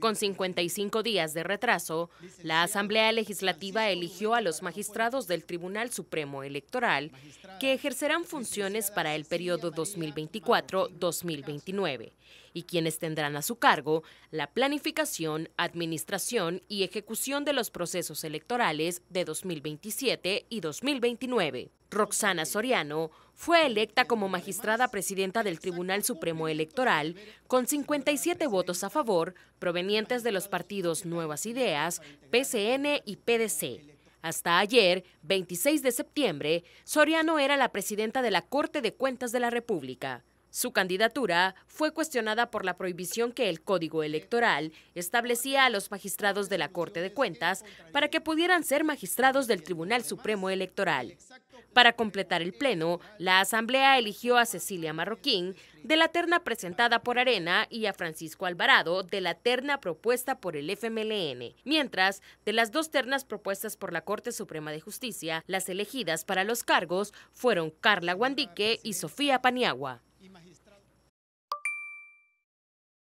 Con 55 pues, días de retraso, la Asamblea Legislativa eligió a los magistrados del Tribunal Supremo Electoral que ejercerán funciones para el periodo 2024-2029 y quienes tendrán a su cargo la planificación, administración y ejecución de los procesos electorales de 2027 y 2029. Roxana Soriano fue electa como magistrada presidenta del Tribunal Supremo Electoral con 57 votos a favor provenientes de los partidos Nuevas Ideas, PCN y PDC. Hasta ayer, 26 de septiembre, Soriano era la presidenta de la Corte de Cuentas de la República. Su candidatura fue cuestionada por la prohibición que el Código Electoral establecía a los magistrados de la Corte de Cuentas para que pudieran ser magistrados del Tribunal Supremo Electoral. Para completar el pleno, la Asamblea eligió a Cecilia Marroquín de la terna presentada por Arena y a Francisco Alvarado de la terna propuesta por el FMLN, mientras de las dos ternas propuestas por la Corte Suprema de Justicia, las elegidas para los cargos fueron Carla Guandique y Sofía Paniagua.